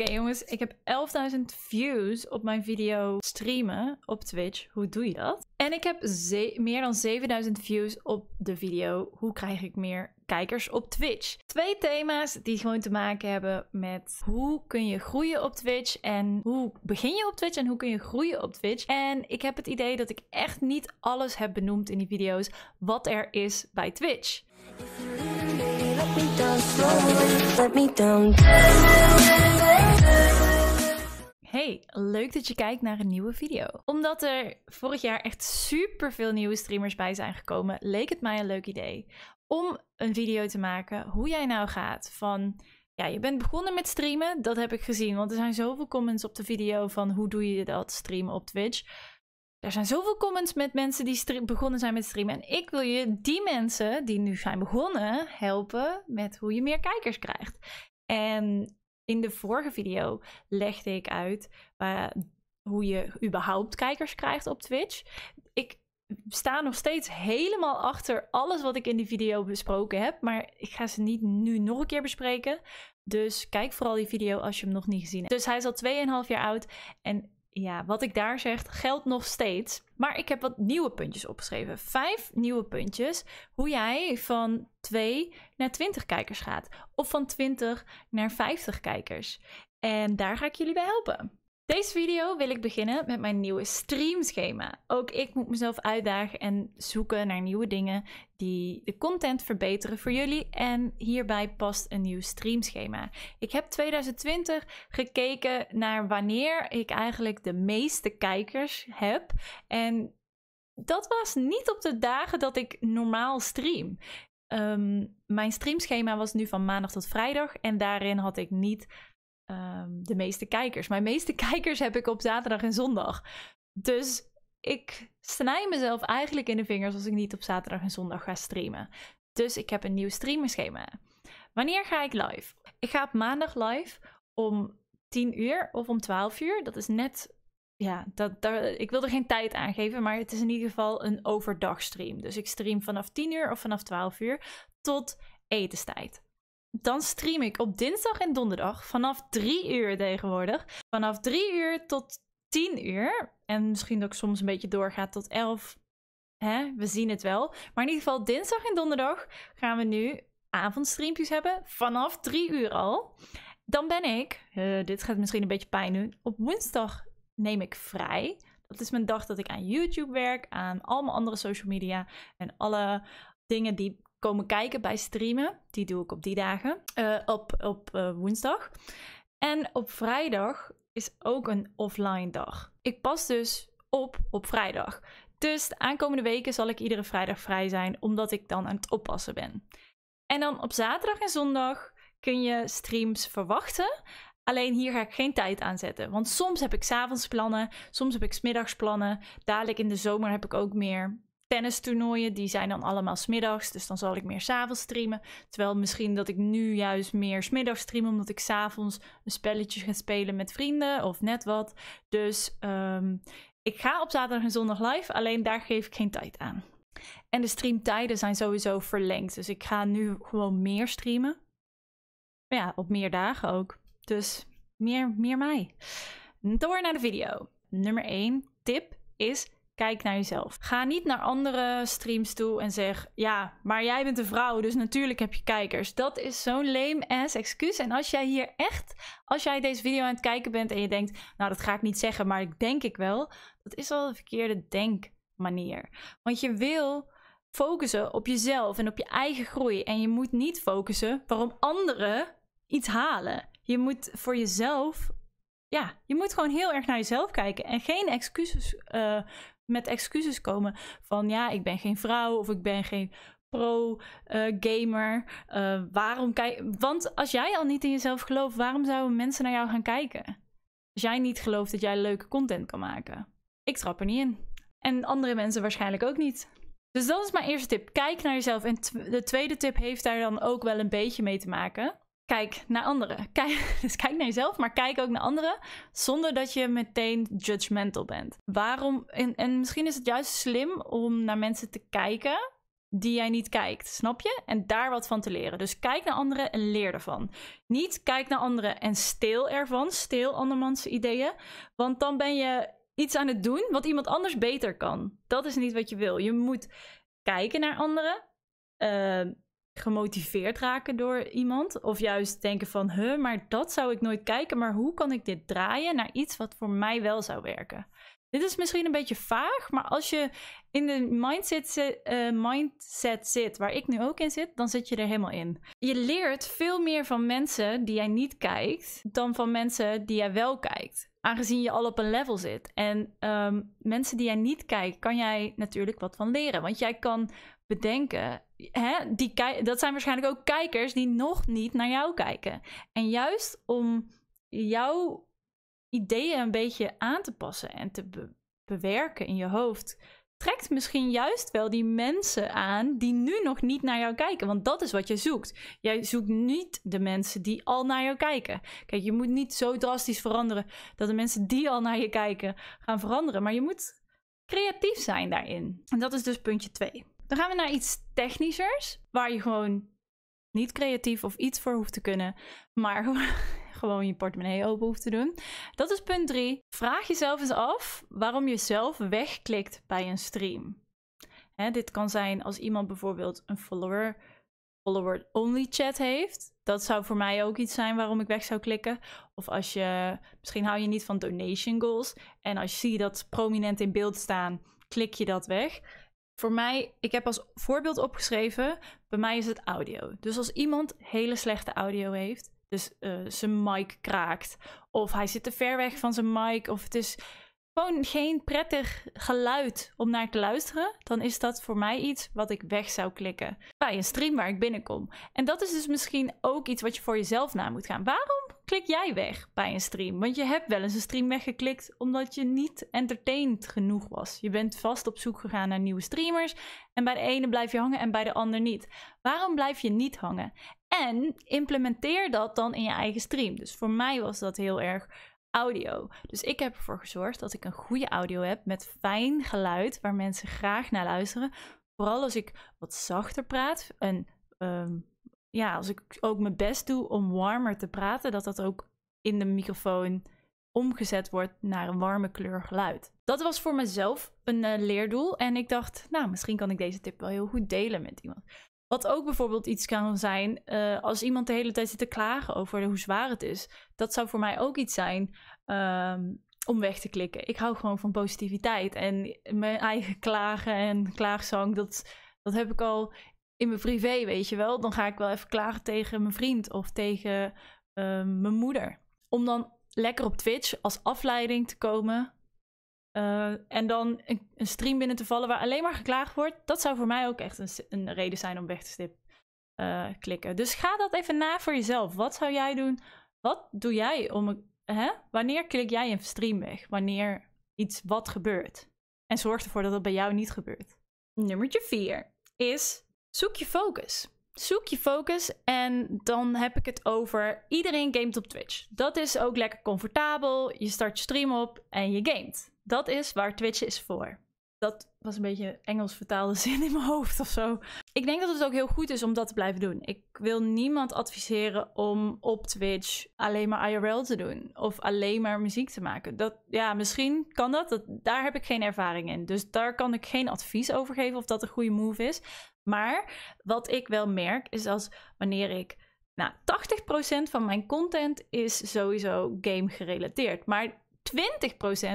Oké jongens, ik heb 11.000 views op mijn video streamen op Twitch. Hoe doe je dat? En ik heb meer dan 7000 views op de video. Hoe krijg ik meer kijkers op Twitch? Twee thema's die gewoon te maken hebben met hoe kun je groeien op Twitch en hoe begin je op Twitch en hoe kun je groeien op Twitch. En ik heb het idee dat ik echt niet alles heb benoemd in die video's wat er is bij Twitch. Hey, leuk dat je kijkt naar een nieuwe video. Omdat er vorig jaar echt super veel nieuwe streamers bij zijn gekomen, leek het mij een leuk idee om een video te maken hoe jij nou gaat van ja, je bent begonnen met streamen, dat heb ik gezien, want er zijn zoveel comments op de video van hoe doe je dat streamen op Twitch. Er zijn zoveel comments met mensen die begonnen zijn met streamen. En ik wil je die mensen die nu zijn begonnen helpen met hoe je meer kijkers krijgt. En in de vorige video legde ik uit eh, hoe je überhaupt kijkers krijgt op Twitch. Ik sta nog steeds helemaal achter alles wat ik in die video besproken heb, maar ik ga ze niet nu nog een keer bespreken. Dus kijk vooral die video als je hem nog niet gezien hebt. Dus hij is al 2,5 jaar oud en ja, wat ik daar zeg geldt nog steeds. Maar ik heb wat nieuwe puntjes opgeschreven. Vijf nieuwe puntjes. Hoe jij van 2 naar 20 kijkers gaat. Of van 20 naar 50 kijkers. En daar ga ik jullie bij helpen. Deze video wil ik beginnen met mijn nieuwe streamschema. Ook ik moet mezelf uitdagen en zoeken naar nieuwe dingen die de content verbeteren voor jullie. En hierbij past een nieuw streamschema. Ik heb 2020 gekeken naar wanneer ik eigenlijk de meeste kijkers heb. En dat was niet op de dagen dat ik normaal stream. Ehm, mijn streamschema was nu van maandag tot vrijdag en daarin had ik niet Ehm, de meeste kijkers. Mijn meeste kijkers heb ik op zaterdag en zondag. Dus ik snij mezelf eigenlijk in de vingers als ik niet op zaterdag en zondag ga streamen. Dus ik heb een nieuw streamerschema. Wanneer ga ik live? Ik ga op maandag live om 10 uur of om 12 uur. Dat is net. Ja, dat, ik wil er geen tijd aan geven, maar het is in ieder geval een overdag stream, Dus ik stream vanaf 10 uur of vanaf 12 uur tot etenstijd dan stream ik op dinsdag en donderdag vanaf 3 uur tegenwoordig. Vanaf 3 uur tot 10 uur. En misschien dat ik soms een beetje doorga tot 11. Hè? We zien het wel. Maar in ieder geval dinsdag en donderdag gaan we nu avondstreampjes hebben. Vanaf 3 uur al. Dan ben ik, eh, dit gaat misschien een beetje pijn doen. Op woensdag neem ik vrij. Dat is mijn dag dat ik aan YouTube werk, aan al mijn andere social media en alle dingen die komen kijken bij streamen. Die doe ik op die dagen, eh, op, op eh, woensdag. En op vrijdag is ook een offline dag. Ik pas dus op op vrijdag. Dus de aankomende weken zal ik iedere vrijdag vrij zijn, omdat ik dan aan het oppassen ben. En dan op zaterdag en zondag kun je streams verwachten. Alleen hier ga ik geen tijd aan zetten. Want soms heb ik s'avonds plannen, soms heb ik smiddags plannen. Dadelijk in de zomer heb ik ook meer tennistoernooien, die zijn dan allemaal smiddags. Dus dan zal ik meer s'avonds streamen. Terwijl misschien dat ik nu juist meer smiddags stream, omdat ik s'avonds een spelletje ga spelen met vrienden of net wat. Dus ehm, ik ga op zaterdag en zondag live, alleen daar geef ik geen tijd aan. En de streamtijden zijn sowieso verlengd. Dus ik ga nu gewoon meer streamen. Ja, op meer dagen ook. Dus meer, meer mij. Door naar de video. Nummer 1 tip is Kijk naar jezelf. Ga niet naar andere streams toe en zeg: Ja, maar jij bent een vrouw, dus natuurlijk heb je kijkers. Dat is zo'n lame ass excuus. En als jij hier echt, als jij deze video aan het kijken bent en je denkt: Nou, dat ga ik niet zeggen, maar ik denk ik wel. Dat is al de verkeerde denkmanier. Want je wil focussen op jezelf en op je eigen groei. En je moet niet focussen waarom anderen iets halen. Je moet voor jezelf ja, je moet gewoon heel erg naar jezelf kijken en geen excuses uh, met excuses komen van ja, ik ben geen vrouw of ik ben geen pro-gamer. Eh, eh, waarom kijk? Want als jij al niet in jezelf gelooft, waarom zouden mensen naar jou gaan kijken? Als jij niet gelooft dat jij leuke content kan maken. Ik trap er niet in. En andere mensen waarschijnlijk ook niet. Dus dat is mijn eerste tip. Kijk naar jezelf. En de tweede tip heeft daar dan ook wel een beetje mee te maken kijk naar anderen. Kijk, dus kijk naar jezelf, maar kijk ook naar anderen. Zonder dat je meteen judgmental bent. Waarom? En, en misschien is het juist slim om naar mensen te kijken die jij niet kijkt, snap je? En daar wat van te leren. Dus kijk naar anderen en leer ervan. Niet kijk naar anderen en steel ervan, steel andermans ideeën, want dan ben je iets aan het doen wat iemand anders beter kan. Dat is niet wat je wil. Je moet kijken naar anderen, eh, gemotiveerd raken door iemand. Of juist denken van, huh, maar dat zou ik nooit kijken. Maar hoe kan ik dit draaien naar iets wat voor mij wel zou werken? Dit is misschien een beetje vaag, maar als je in de mindset, eh, mindset zit, waar ik nu ook in zit, dan zit je er helemaal in. Je leert veel meer van mensen die jij niet kijkt, dan van mensen die jij wel kijkt. Aangezien je al op een level zit. En ehm, mensen die jij niet kijkt, kan jij natuurlijk wat van leren. Want jij kan bedenken hè, die dat zijn waarschijnlijk ook kijkers die nog niet naar jou kijken. En juist om jouw ideeën een beetje aan te passen en te bewerken in je hoofd, trekt misschien juist wel die mensen aan die nu nog niet naar jou kijken. Want dat is wat je zoekt. Jij zoekt niet de mensen die al naar jou kijken. Kijk, je moet niet zo drastisch veranderen dat de mensen die al naar je kijken gaan veranderen. Maar je moet creatief zijn daarin. En dat is dus puntje 2. Dan gaan we naar iets technischers, waar je gewoon niet creatief of iets voor hoeft te kunnen, maar gewoon je portemonnee open hoeft te doen. Dat is punt 3. Vraag jezelf eens af waarom je zelf wegklikt bij een stream. Hè, dit kan zijn als iemand bijvoorbeeld een follower, follower only chat heeft. Dat zou voor mij ook iets zijn waarom ik weg zou klikken. Of als je, misschien hou je niet van donation goals. En als je ziet dat prominent in beeld staan, klik je dat weg voor mij, ik heb als voorbeeld opgeschreven, bij mij is het audio. Dus als iemand hele slechte audio heeft, dus eh, zijn mic kraakt, of hij zit te ver weg van zijn mic, of het is gewoon geen prettig geluid om naar te luisteren, dan is dat voor mij iets wat ik weg zou klikken bij een stream waar ik binnenkom. En dat is dus misschien ook iets wat je voor jezelf na moet gaan. Waarom klik jij weg bij een stream? Want je hebt wel eens een stream weggeklikt omdat je niet entertained genoeg was. Je bent vast op zoek gegaan naar nieuwe streamers en bij de ene blijf je hangen en bij de ander niet. Waarom blijf je niet hangen? En implementeer dat dan in je eigen stream. Dus voor mij was dat heel erg audio. Dus ik heb ervoor gezorgd dat ik een goede audio heb met fijn geluid waar mensen graag naar luisteren. Vooral als ik wat zachter praat, En. Ehm, ja, als ik ook mijn best doe om warmer te praten, dat dat ook in de microfoon omgezet wordt naar een warme kleur geluid. Dat was voor mezelf een eh, leerdoel en ik dacht, nou, misschien kan ik deze tip wel heel goed delen met iemand. Wat ook bijvoorbeeld iets kan zijn eh, als iemand de hele tijd zit te klagen over hoe zwaar het is. Dat zou voor mij ook iets zijn ehm, om weg te klikken. Ik hou gewoon van positiviteit en mijn eigen klagen en klaagzang, dat, dat heb ik al in mijn privé, weet je wel. Dan ga ik wel even klagen tegen mijn vriend of tegen ehm, mijn moeder. Om dan lekker op Twitch als afleiding te komen. Eh, en dan een, een, stream binnen te vallen waar alleen maar geklaagd wordt. Dat zou voor mij ook echt een, een reden zijn om weg te stip, eh, klikken. Dus ga dat even na voor jezelf. Wat zou jij doen? Wat doe jij om. Hè? Wanneer klik jij een stream weg? Wanneer iets wat gebeurt? En zorg ervoor dat dat bij jou niet gebeurt. Nummertje 4 is Zoek je focus. Zoek je focus en dan heb ik het over iedereen gamet op Twitch. Dat is ook lekker comfortabel. Je start je stream op en je gamet. Dat is waar Twitch is voor dat was een beetje Engels vertaalde zin in mijn hoofd of zo. Ik denk dat het ook heel goed is om dat te blijven doen. Ik wil niemand adviseren om op Twitch alleen maar IRL te doen of alleen maar muziek te maken. Dat, ja, misschien kan dat, dat. Daar heb ik geen ervaring in. Dus daar kan ik geen advies over geven of dat een goede move is. Maar wat ik wel merk is als wanneer ik. Nou, 80% van mijn content is sowieso game gerelateerd. Maar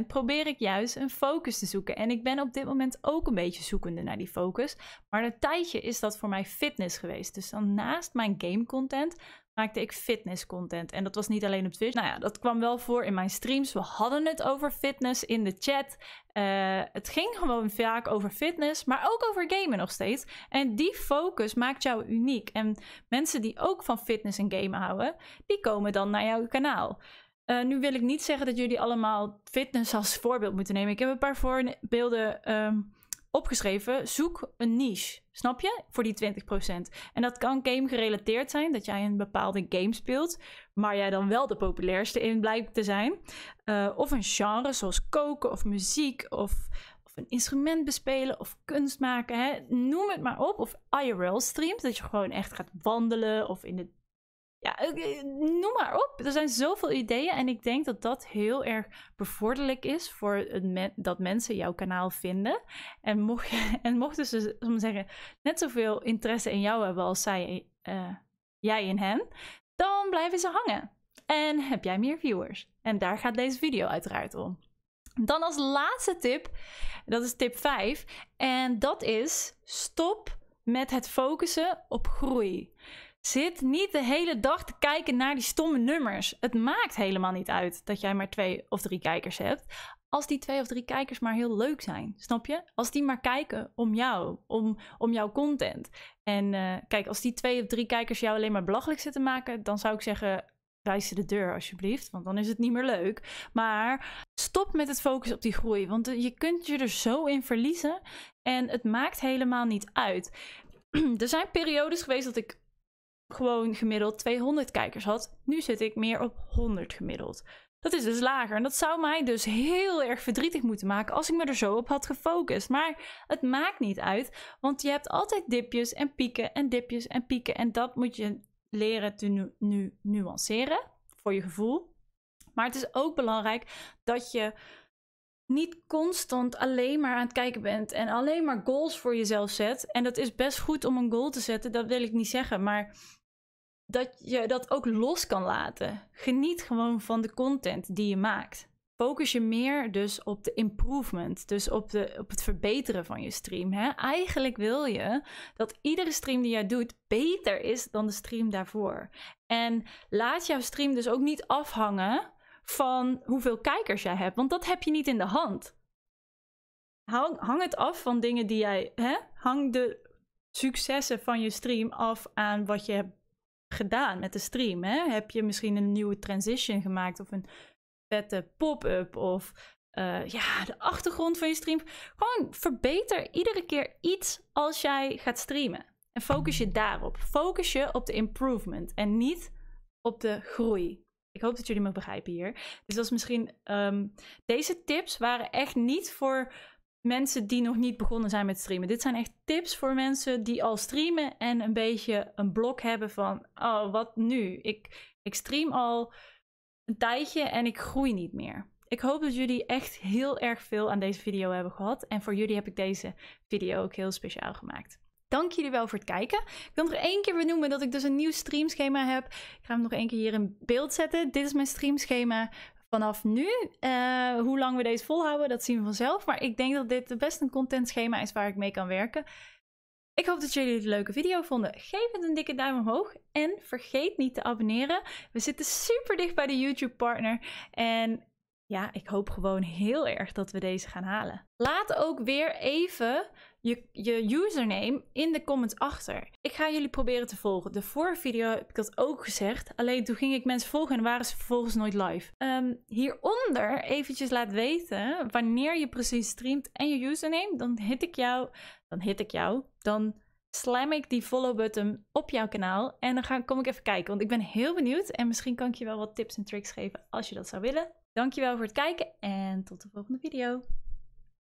20% probeer ik juist een focus te zoeken. En ik ben op dit moment ook een beetje zoekende naar die focus. Maar een tijdje is dat voor mij fitness geweest. Dus dan naast mijn game content maakte ik fitness content. En dat was niet alleen op Twitch. Nou ja, dat kwam wel voor in mijn streams. We hadden het over fitness in de chat. Eh, het ging gewoon vaak over fitness, maar ook over gamen nog steeds. En die focus maakt jou uniek. En mensen die ook van fitness en gamen houden, die komen dan naar jouw kanaal. Eh, nu wil ik niet zeggen dat jullie allemaal fitness als voorbeeld moeten nemen. Ik heb een paar voorbeelden ehm, opgeschreven. Zoek een niche, snap je? Voor die 20%. En dat kan game gerelateerd zijn, dat jij een bepaalde game speelt, maar jij dan wel de populairste in blijkt te zijn. Eh, of een genre zoals koken of muziek of, of een instrument bespelen of kunst maken. Hè? Noem het maar op. Of IRL streams, dat je gewoon echt gaat wandelen of in de ja, eh, noem maar op. Er zijn zoveel ideeën en ik denk dat dat heel erg bevorderlijk is voor het dat mensen jouw kanaal vinden. En, mocht, en mochten ze, om zeggen, net zoveel interesse in jou hebben als zij, eh, jij in hen, dan blijven ze hangen. En heb jij meer viewers. En daar gaat deze video uiteraard om. Dan als laatste tip, dat is tip 5. En dat is stop met het focussen op groei. Zit niet de hele dag te kijken naar die stomme nummers. Het maakt helemaal niet uit dat jij maar twee of drie kijkers hebt. Als die twee of drie kijkers maar heel leuk zijn, snap je? Als die maar kijken om jou, om, om jouw content. En eh, kijk, als die twee of drie kijkers jou alleen maar belachelijk zitten maken, dan zou ik zeggen: wijs ze de deur alsjeblieft, want dan is het niet meer leuk. Maar stop met het focus op die groei, want je kunt je er zo in verliezen en het maakt helemaal niet uit. er zijn periodes geweest dat ik gewoon gemiddeld 200 kijkers had. Nu zit ik meer op 100 gemiddeld. Dat is dus lager. En dat zou mij dus heel erg verdrietig moeten maken als ik me er zo op had gefocust. Maar het maakt niet uit, want je hebt altijd dipjes en pieken en dipjes en pieken. En dat moet je leren te nu, nu nuanceren voor je gevoel. Maar het is ook belangrijk dat je niet constant alleen maar aan het kijken bent en alleen maar goals voor jezelf zet. En dat is best goed om een goal te zetten, dat wil ik niet zeggen. Maar dat je dat ook los kan laten. Geniet gewoon van de content die je maakt. Focus je meer dus op de improvement, dus op, de, op het verbeteren van je stream. Hè? Eigenlijk wil je dat iedere stream die jij doet beter is dan de stream daarvoor. En laat jouw stream dus ook niet afhangen van hoeveel kijkers jij hebt, want dat heb je niet in de hand. Hang, hang het af van dingen die jij. Hè? Hang de successen van je stream af aan wat je hebt gedaan met de stream. Hè? Heb je misschien een nieuwe transition gemaakt of een vette pop-up of eh, ja, de achtergrond van je stream. Gewoon verbeter iedere keer iets als jij gaat streamen. En focus je daarop. Focus je op de improvement en niet op de groei. Ik hoop dat jullie me begrijpen hier. Dus dat misschien. Ehm, deze tips waren echt niet voor mensen die nog niet begonnen zijn met streamen. Dit zijn echt tips voor mensen die al streamen en een beetje een blok hebben van: oh, wat nu? Ik, ik stream al een tijdje en ik groei niet meer. Ik hoop dat jullie echt heel erg veel aan deze video hebben gehad. En voor jullie heb ik deze video ook heel speciaal gemaakt. Dank jullie wel voor het kijken. Ik wil nog één keer benoemen dat ik dus een nieuw streamschema heb. Ik ga hem nog één keer hier in beeld zetten. Dit is mijn streamschema vanaf nu. Eh, hoe lang we deze volhouden, dat zien we vanzelf. Maar ik denk dat dit best een contentschema is waar ik mee kan werken. Ik hoop dat jullie het een leuke video vonden. Geef het een dikke duim omhoog en vergeet niet te abonneren. We zitten super dicht bij de YouTube partner en ja, ik hoop gewoon heel erg dat we deze gaan halen. Laat ook weer even je, je username in de comments achter. Ik ga jullie proberen te volgen. De vorige video heb ik dat ook gezegd. Alleen toen ging ik mensen volgen en waren ze vervolgens nooit live. Ehm, hieronder eventjes laat weten wanneer je precies streamt en je username. Dan hit ik jou. Dan hit ik jou. Dan slam ik die follow button op jouw kanaal. En dan ga, kom ik even kijken. Want ik ben heel benieuwd. En misschien kan ik je wel wat tips en tricks geven als je dat zou willen. Dankjewel voor het kijken en tot de volgende video.